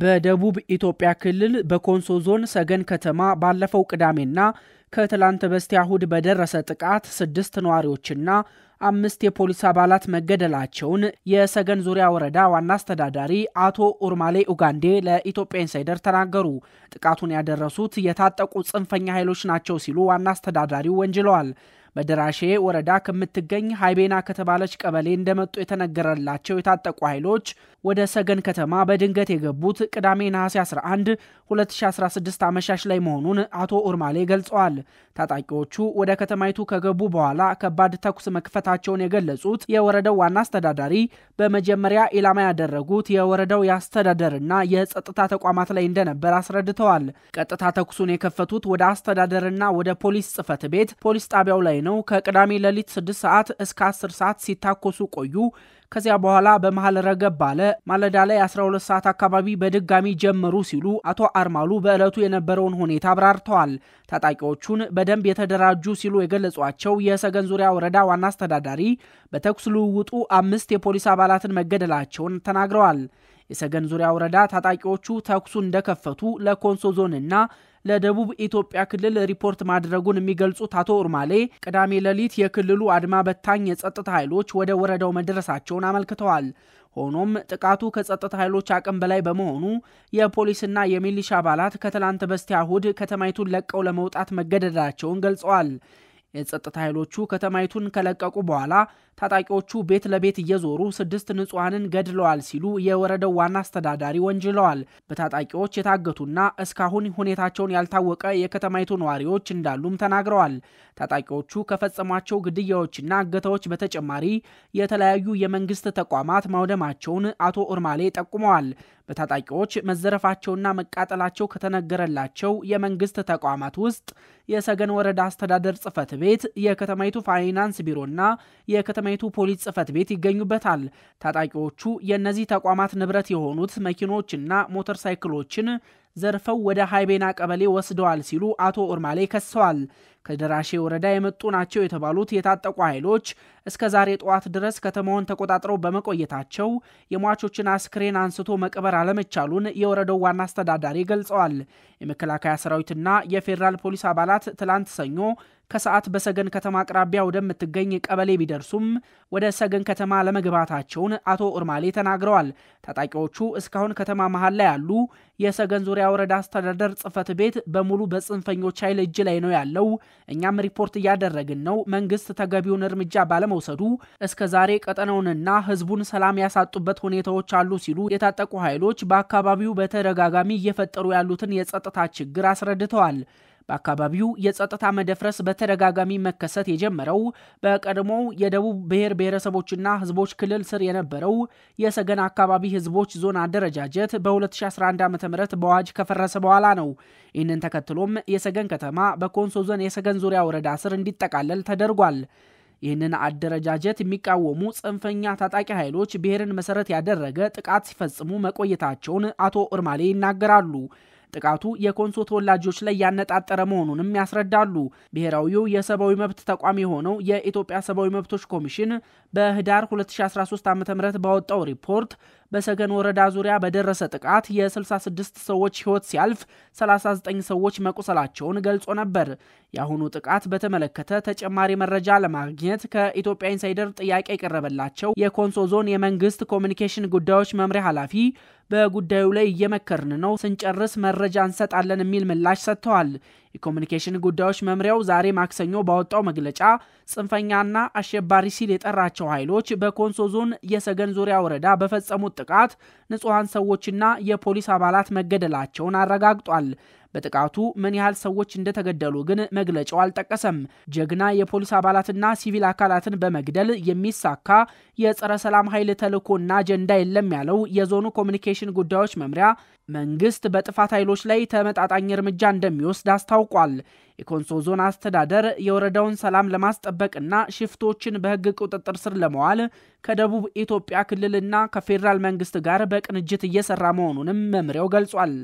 በደቡብ ኢትዮጵያ ክልል በኮንሶ ዞን ሰገን ከተማ ባለፈው ቅዳሜና ከትላንት በስቲያ እሁድ በደረሰ ጥቃት ስድስት ነዋሪዎችና አምስት የፖሊስ አባላት መገደላቸውን የሰገን ዙሪያ ወረዳ ዋና አስተዳዳሪ አቶ ኡርማሌ ኡጋንዴ ለኢትዮጵያ ኢንሳይደር ተናገሩ። ጥቃቱን ያደረሱት የታጠቁ ጽንፈኛ ኃይሎች ናቸው ሲሉ ዋና አስተዳዳሪው ወንጅለዋል። በደራሼ ወረዳ ከምትገኝ ሀይቤና ከተባለች ቀበሌ እንደመጡ የተነገረላቸው የታጠቁ ኃይሎች ወደ ሰገን ከተማ በድንገት የገቡት ቅዳሜ ነሐሴ 11 2016 አመሻሽ ላይ መሆኑን አቶ ኡርማሌ ገልጸዋል። ታጣቂዎቹ ወደ ከተማይቱ ከገቡ በኋላ ከባድ ተኩስ መክፈታቸውን የገለጹት የወረዳው ዋና አስተዳዳሪ በመጀመሪያ ኢላማ ያደረጉት የወረዳው የአስተዳደርና የጸጥታ ተቋማት ላይ እንደነበር አስረድተዋል። ቀጥታ ተኩሱን የከፈቱት ወደ አስተዳደርና ወደ ፖሊስ ጽፈት ቤት ፖሊስ ጣቢያው ላይ ነው። ከቅዳሜ ሌሊት 6 ሰዓት እስከ 10 ሰዓት ሲታኮሱ ቆዩ። ከዚያ በኋላ በመሀል ረገብ ባለ ማለዳ ላይ 12 ሰዓት አካባቢ በድጋሚ ጀመሩ ሲሉ አቶ አርማሉ በዕለቱ የነበረውን ሁኔታ አብራርተዋል። ታጣቂዎቹን በደንብ የተደራጁ ሲሉ የገለጿቸው የሰገን ዙሪያ ወረዳ ዋና አስተዳዳሪ በተኩስ ልውውጡ አምስት የፖሊስ አባላትን መገደላቸውን ተናግረዋል። የሰገን ዙሪያ ወረዳ ታጣቂዎቹ ተኩሱ እንደከፈቱ ለኮንሶ ዞንና ለደቡብ ኢትዮጵያ ክልል ሪፖርት ማድረጉን የሚገልጹት አቶ ኡርማሌ ቅዳሜ ሌሊት የክልሉ አድማ በታኝ የጸጥታ ኃይሎች ወደ ወረዳው መድረሳቸውን አመልክተዋል። ሆኖም ጥቃቱ ከጸጥታ ኃይሎች አቅም በላይ በመሆኑ የፖሊስና የሚሊሻ አባላት ከትላንት በስቲያ እሁድ ከተማይቱን ለቀው ለመውጣት መገደዳቸውን ገልጸዋል። የጸጥታ ኃይሎቹ ከተማይቱን ከለቀቁ በኋላ ታጣቂዎቹ ቤት ለቤት እየዞሩ ስድስት ንጹሐንን ገድለዋል ሲሉ የወረዳው ዋና አስተዳዳሪ ወንጅለዋል። በታጣቂዎች የታገቱና እስካሁን ሁኔታቸውን ያልታወቀ የከተማይቱ ነዋሪዎች እንዳሉም ተናግረዋል። ታጣቂዎቹ ከፈጸሟቸው ግድያዎችና እገታዎች በተጨማሪ የተለያዩ የመንግስት ተቋማት ማውደማቸውን አቶ ኦርማሌ ጠቁመዋል። በታጣቂዎች መዘረፋቸውና መቃጠላቸው ከተነገረላቸው የመንግስት ተቋማት ውስጥ የሰገን ወረዳ አስተዳደር ጽሕፈት ቤት፣ የከተማይቱ ፋይናንስ ቢሮና የከተ የከተማይቱ ፖሊስ ጽሕፈት ቤት ይገኙበታል። ታጣቂዎቹ የእነዚህ ተቋማት ንብረት የሆኑት መኪኖችና ሞተር ሳይክሎችን ዘርፈው ወደ ሀይቤና ቀበሌ ወስደዋል ሲሉ አቶ ኡርማሌ ከሰዋል። ከደራሼ ወረዳ የመጡ ናቸው የተባሉት የታጠቁ ኃይሎች እስከ ዛሬ ጠዋት ድረስ ከተማውን ተቆጣጥረው በመቆየታቸው የሟቾችን አስክሬን አንስቶ መቅበር አለመቻሉን የወረዳው ዋና አስተዳዳሪ ገልጸዋል። የመከላከያ ሰራዊትና የፌዴራል ፖሊስ አባላት ትላንት ሰኞ ከሰዓት በሰገን ከተማ አቅራቢያ ወደምትገኝ ቀበሌ ቢደርሱም ወደ ሰገን ከተማ ለመግባታቸውን አቶ ኡርማሌ ተናግረዋል። ታጣቂዎቹ እስካሁን ከተማ መሀል ላይ ያሉ የሰገን ዙሪያ ወረዳ አስተዳደር ጽህፈት ቤት በሙሉ በጽንፈኞች ኃይል እጅ ላይ ነው ያለው። እኛም ሪፖርት እያደረግን ነው። መንግስት ተገቢውን እርምጃ ባለመውሰዱ እስከ ዛሬ ቀጠናውንና ህዝቡን ሰላም ያሳጡበት ሁኔታዎች አሉ ሲሉ የታጠቁ ኃይሎች በአካባቢው በተደጋጋሚ እየፈጠሩ ያሉትን የጸጥታ ችግር አስረድተዋል። በአካባቢው የጸጥታ መደፍረስ በተደጋጋሚ መከሰት የጀመረው በቀድሞው የደቡብ ብሔር ብሔረሰቦችና ህዝቦች ክልል ስር የነበረው የሰገን አካባቢ ህዝቦች ዞን አደረጃጀት በ2011 ዓ ም በአዋጅ ከፈረሰ በኋላ ነው። ይህንን ተከትሎም የሰገን ከተማ በኮንሶ ዞን የሰገን ዙሪያ ወረዳ ስር እንዲጠቃለል ተደርጓል። ይህንን አደረጃጀት የሚቃወሙ ጽንፈኛ ታጣቂ ኃይሎች ብሔርን መሰረት ያደረገ ጥቃት ሲፈጽሙ መቆየታቸውን አቶ እርማሌ ይናገራሉ። ጥቃቱ የኮንሶ ተወላጆች ላይ ያነጣጠረ መሆኑንም ያስረዳሉ። ብሔራዊው የሰብአዊ መብት ተቋም የሆነው የኢትዮጵያ ሰብአዊ መብቶች ኮሚሽን በህዳር 2013 ዓ ም ባወጣው ሪፖርት በሰገን ወረዳ ዙሪያ በደረሰ ጥቃት የ66 ሰዎች ሕይወት ሲያልፍ 39 ሰዎች መቁሰላቸውን ገልጾ ነበር። የአሁኑ ጥቃት በተመለከተ ተጨማሪ መረጃ ለማግኘት ከኢትዮጵያ ኢንሳይደር ጥያቄ የቀረበላቸው የኮንሶ ዞን የመንግስት ኮሚኒኬሽን ጉዳዮች መምሪያ ኃላፊ በጉዳዩ ላይ እየመከርን ነው፣ ስንጨርስ መረጃ እንሰጣለን የሚል ምላሽ ሰጥተዋል። የኮሚኒኬሽን ጉዳዮች መምሪያው ዛሬ ማክሰኞ ባወጣው መግለጫ ጽንፈኛና አሸባሪ ሲል የጠራቸው ኃይሎች በኮንሶ ዞን የሰገን ዙሪያ ወረዳ በፈጸሙት ጥቃት ንጹሐን ሰዎችና የፖሊስ አባላት መገደላቸውን አረጋግጧል። በጥቃቱ ምን ያህል ሰዎች እንደተገደሉ ግን መግለጫው አልጠቀሰም። ጀግና የፖሊስ አባላትና ሲቪል አካላትን በመግደል የሚሳካ የጸረ ሰላም ኃይል ተልዕኮና አጀንዳ የለም ያለው የዞኑ ኮሚኒኬሽን ጉዳዮች መምሪያ መንግስት በጥፋት ኃይሎች ላይ ተመጣጣኝ እርምጃ እንደሚወስድ አስታውቋል። የኮንሶ ዞን አስተዳደር የወረዳውን ሰላም ለማስጠበቅና ሽፍቶችን በሕግ ቁጥጥር ስር ለመዋል ከደቡብ ኢትዮጵያ ክልልና ከፌዴራል መንግስት ጋር በቅንጅት እየሰራ መሆኑንም መምሪያው ገልጿል።